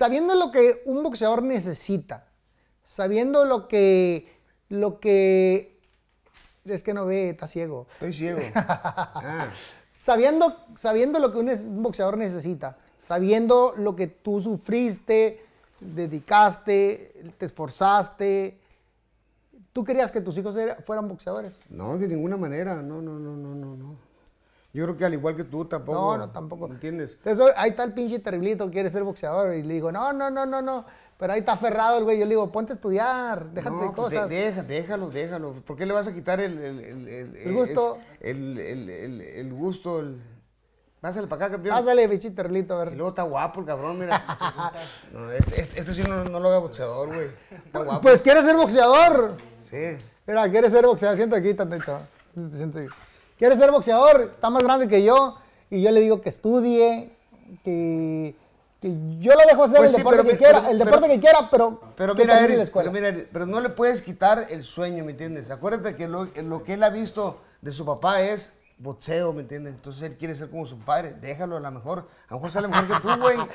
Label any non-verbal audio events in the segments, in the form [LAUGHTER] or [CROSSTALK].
sabiendo lo que un boxeador necesita, sabiendo lo que, lo que, es que no ve, está ciego. Estoy ciego. [LAUGHS] Ah. sabiendo, sabiendo lo que un, boxeador necesita, sabiendo lo que tú sufriste, dedicaste, te esforzaste, ¿Tú querías que tus hijos fueran boxeadores? No, de ninguna manera. no, no, no, no, no. Yo creo que al igual que tú tampoco. No, no, tampoco. ¿Entiendes? Entonces, ahí está el pinche terriblito, quiere ser boxeador. Y le digo, no, no, no, no, no. Pero ahí está aferrado el güey. Yo le digo, ponte a estudiar, déjate pues, de cosas. déjalo, déjalo. ¿Por qué le vas a quitar el. El, el, el, el gusto. el, gusto, Pásale para acá, campeón. Pásale, pinche terlito, a ver. Y luego está guapo el cabrón, mira. [LAUGHS] Esto este, este sí no, lo haga boxeador, güey. Está pues, guapo. Pues quiere ser boxeador. Sí. Mira, quiere ser boxeador. Siéntate aquí tantito. Siéntate quiere ser boxeador, está más grande que yo, y yo le digo que estudie, que, yo lo dejo hacer pues el deporte que quiera, pero, el deporte que quiera, pero pero mira, pero no le puedes quitar el sueño, ¿me entiendes? Acuérdate que lo que él ha visto de su papá es Botseo, ¿me entiendes? Entonces él quiere ser como su padre, déjalo a lo mejor, a lo mejor sale mejor que tú, güey. No,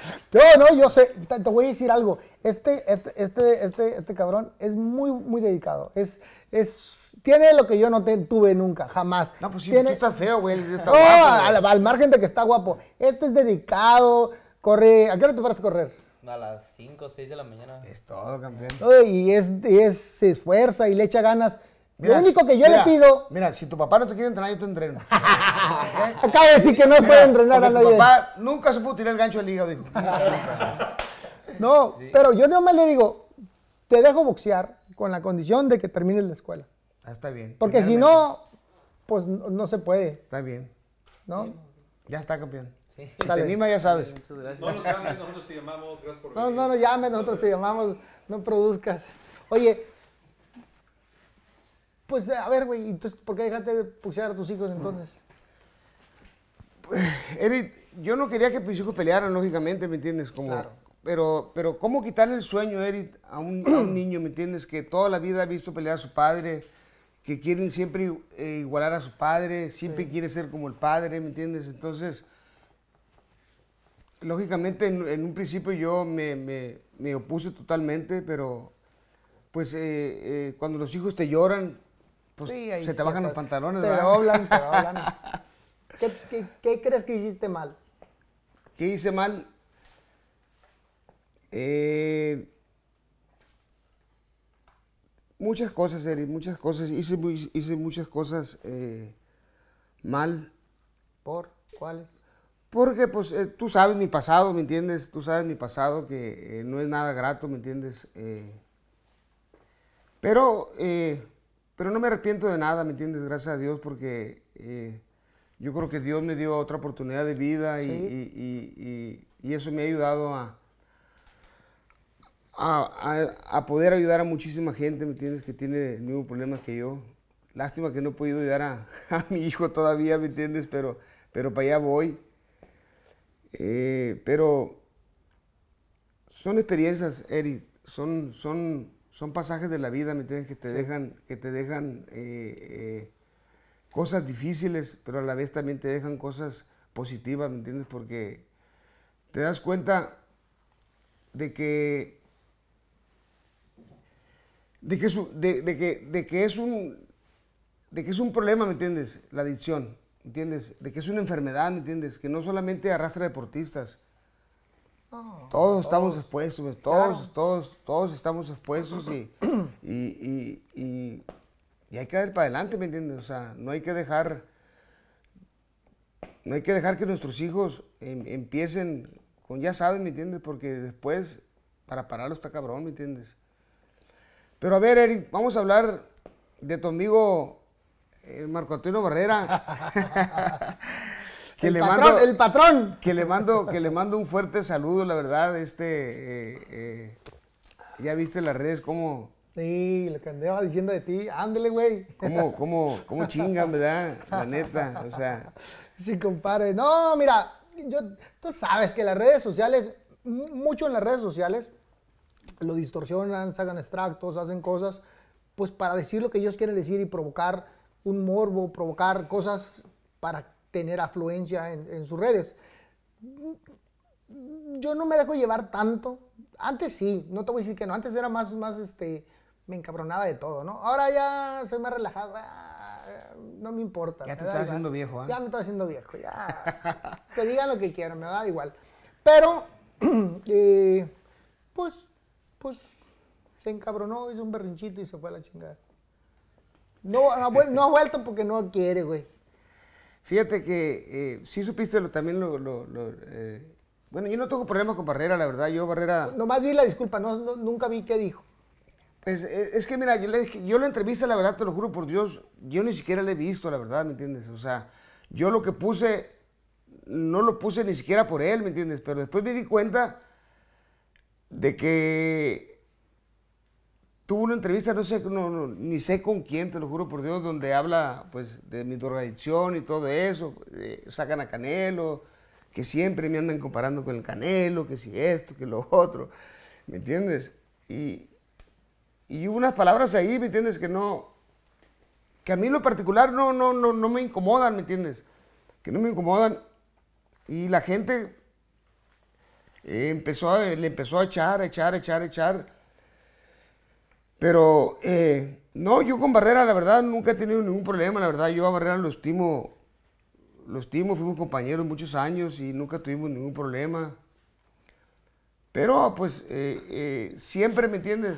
no, yo sé, te, voy a decir algo, este, este, este, este, cabrón es muy, muy dedicado, es, es, tiene lo que yo no tuve nunca, jamás. No, pues sí, tú estás feo, güey, está no, guapo, al, margen de que está guapo, este es dedicado, corre, ¿a qué hora te paras a correr? A las 5 o 6 de la mañana. Es todo, campeón. Y, es, y es, se esfuerza y le echa ganas lo único que yo le pido. Mira, si tu papá no te quiere entrenar, yo te entreno. [LAUGHS] Acaba de decir que no puede entrenar a nadie. Tu papá nunca pudo tirar el gancho del hígado, dijo. [LAUGHS] no, pero yo nomás le digo, te dejo boxear con la condición de que termines la escuela. Ah, está bien. Porque si no, pues no, se puede. Está bien. ¿No? Ya está, campeón. Sí. ya sabes. No nos llames, nosotros te llamamos. Gracias por No, no, no llames, nosotros te llamamos. No produzcas. Oye, pues a ver, güey, entonces, ¿por qué dejaste de puxear a tus hijos entonces? Pues, Eric, yo no quería que mis hijos pelearan, lógicamente, ¿me entiendes? Como, Pero, pero, ¿cómo quitarle el sueño, Eric, a un, [CLEARS THROAT] niño, ¿me entiendes? Que toda la vida ha visto pelear a su padre, que quieren siempre eh, igualar a su padre, siempre quiere ser como el padre, ¿me entiendes? Entonces, lógicamente, en, un principio yo me, opuse totalmente, pero pues eh, eh, cuando los hijos te lloran, pues se te bajan los pantalones. Te doblan, [LAUGHS] ¿Qué, crees que hiciste mal? ¿Qué hice mal? Eh, muchas cosas, Eric, muchas cosas. Hice, hice muchas cosas eh, mal. ¿Por cuáles? Porque, pues, eh, tú sabes mi pasado, ¿me entiendes? Tú sabes mi pasado, que no es nada grato, ¿me entiendes? pero pero no me arrepiento de nada, ¿me entiendes? Gracias a Dios porque eh, yo creo que Dios me dio otra oportunidad de vida y, eso me ha ayudado a, a, poder ayudar a muchísima gente, ¿me entiendes? Que tiene el mismo problema que yo. Lástima que no he podido ayudar a, [LAUGHS] mi hijo todavía, ¿me entiendes? Pero, pero para allá voy. Eh, pero son experiencias, Eric, son, son son pasajes de la vida, ¿me entiendes? Que te dejan, que te dejan eh, eh, cosas difíciles, pero a la vez también te dejan cosas positivas, ¿me entiendes? Porque te das cuenta de que de que es un, que, es un de que es un problema, ¿me entiendes? La adicción, entiendes? De que es una enfermedad, ¿me entiendes? Que no solamente arrastra deportistas, Oh. todos estamos expuestos, todos, todos, todos estamos expuestos y, [CLEARS THROAT] hay que ir para adelante, ¿me entiendes? O sea, no hay que dejar, no hay que dejar que nuestros hijos em, empiecen con, ya saben, ¿me entiendes? Porque después, para pararlos está cabrón, ¿me entiendes? Pero a ver, Eric, vamos a hablar de tu amigo eh, Marco Antonio Barrera. [LAUGHS] [LAUGHS] Que el, le patrón, mando, el patrón. Que le, mando, que le mando un fuerte saludo, la verdad. Este, eh, eh, ya viste las redes cómo... Sí, lo que andaba diciendo de ti, ándele, güey. ¿Cómo, [LAUGHS] cómo, cómo chingan, verdad? La neta, o sea... Sí, compadre. No, mira, tú sabes que las redes sociales, mucho en las redes sociales, lo distorsionan, sacan extractos, hacen cosas, pues para decir lo que ellos quieren decir y provocar un morbo, provocar cosas para tener afluencia en, sus redes. Yo no me dejo llevar tanto. Antes sí, no te voy a decir que no. Antes era más, más, este, me encabronaba de todo, ¿no? Ahora ya soy más relajada, ah, no me importa. Ya te estás haciendo viejo, ¿ah? Ya me estoy haciendo viejo, ya. [LAUGHS] que digan lo que quieran, me da igual. Pero, [CLEARS THROAT] eh, pues, pues, se encabronó, hizo un berrinchito y se fue a la chingada. no ha vuelto porque no quiere, güey. Fíjate que eh, sí supiste lo, también lo... Eh, bueno, yo no tengo problemas con Barrera, la verdad. Yo Barrera... Nomás vi la disculpa, no, nunca vi qué dijo. Pues, e, es, que mira, yo, le, yo la entrevista, la verdad, te lo juro por Dios, yo ni siquiera la he visto, la verdad, ¿me entiendes? O sea, yo lo que puse, no lo puse ni siquiera por él, ¿me entiendes? Pero después me di cuenta de que tuvo una entrevista, no sé, ni sé con quién, te lo juro por Dios, donde habla pues de mi drogadicción y todo eso. sacan a Canelo, que siempre me andan comparando con el Canelo, que si esto, que lo otro. ¿Me entiendes? Y, hubo unas palabras ahí, ¿me entiendes? Que no, que a mí en lo particular no, no, no, no me incomodan, ¿me entiendes? Que no me incomodan. Y la gente eh, empezó le empezó a echar, echar, echar, echar pero eh, no, yo con Barrera, la verdad, nunca he tenido ningún problema. La verdad, yo a Barrera lo estimo, lo estimo, fuimos compañeros muchos años y nunca tuvimos ningún problema. Pero pues eh, eh, siempre, ¿me entiendes?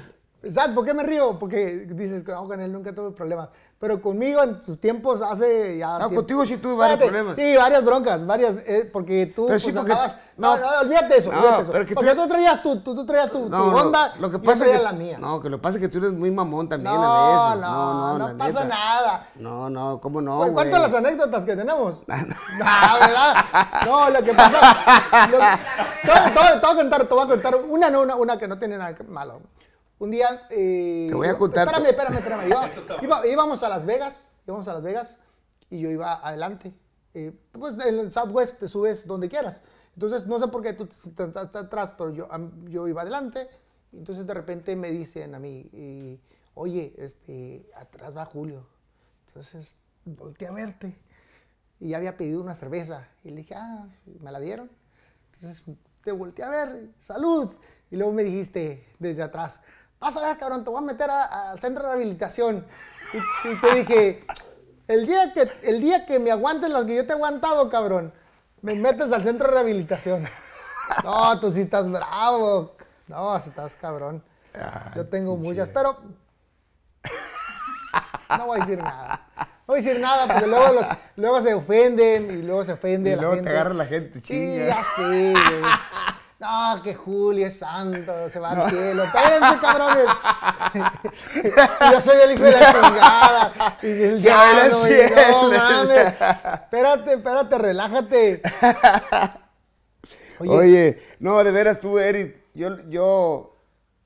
¿Sabes por qué me río? Porque dices, no, ah, con él nunca tuve problemas. Pero conmigo en sus tiempos hace ya. contigo sí tuve varios problemas. Sí, varias broncas, varias. Eh, porque tú pues, sí, andabas, no, no, no, olvídate eso. olvídate eso. Pero que porque tú, traías tu, tú, tú traías tu, onda. Lo yo traía la mía. No, que lo que pasa es que tú eres muy mamón también a veces. No, no, no. no pasa nada. No, no, ¿cómo no? Pues, ¿Cuántas las anécdotas que tenemos? [LAUGHS] Ah, no, ¿verdad? No, lo que pasa. Lo, todo, todo, todo, voy a contar una, una, una que no tiene nada malo. Un día... Eh, te voy a contar. Espérame, espérame, espérame. [LAUGHS] Iba, íbamos a Las Vegas, íbamos a Las Vegas y yo iba adelante. Eh, pues en el Southwest te subes donde quieras. Entonces, no sé por qué tú estás atrás, pero yo, yo iba adelante. Entonces, de repente me dicen a mí, oye, este, atrás va Julio. Entonces, volteé a verte. Y ya había pedido una cerveza. Y le dije, ah, me la dieron. Entonces, te volteé a ver, salud. Y luego me dijiste desde atrás, Vas a ver, cabrón, te voy a meter al centro de rehabilitación. Y, te dije, el día, que, el día que me aguanten los que yo te he aguantado, cabrón, me metes al centro de rehabilitación. [LAUGHS] No, tú sí estás bravo. No, si estás cabrón. Ah, yo tengo muchas, pero no voy a decir nada. No voy a decir nada porque luego, se ofenden y luego se ofenden y luego te agarra la gente, chinga. Sí, ya sé, no, que Julio es santo, se va al cielo. Espérense, cabrones. [LAUGHS] Yo soy el hijo de la chingada. Y el diablo, no mames. Espérate, espérate, relájate. Oye. no, de veras tú, Eric, yo, yo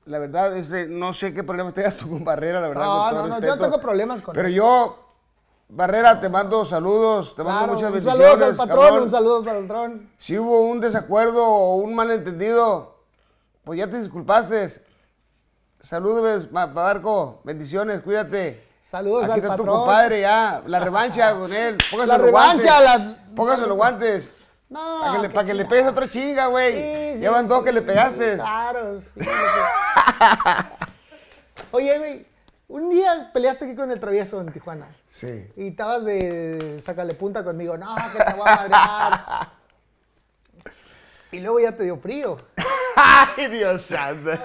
la verdad, no sé qué problemas tengas tú con Barrera, la verdad. No, con todo no, no, yo tengo problemas con Pero yo Barrera, te mando saludos, te mando muchas bendiciones. Saludos al patrón, un saludo al patrón. Si hubo un desacuerdo o un malentendido, pues ya te disculpaste. Saludos, Barco, bendiciones, cuídate. Saludos Aquí al está tu compadre ya, la revancha [LAUGHS] con él. Póngase la los revancha, guantes. La... Póngase los guantes. No, para que, le, pegues a pegues otra chinga, güey. Sí, Llevan dos que le pegaste. Claro, [LAUGHS] Oye, güey, un día peleaste aquí con el travieso en Tijuana. Sí. Y estabas de sacarle punta conmigo. No, que te voy a madrear. y luego ya te dio frío. [LAUGHS] Ay, Dios santo.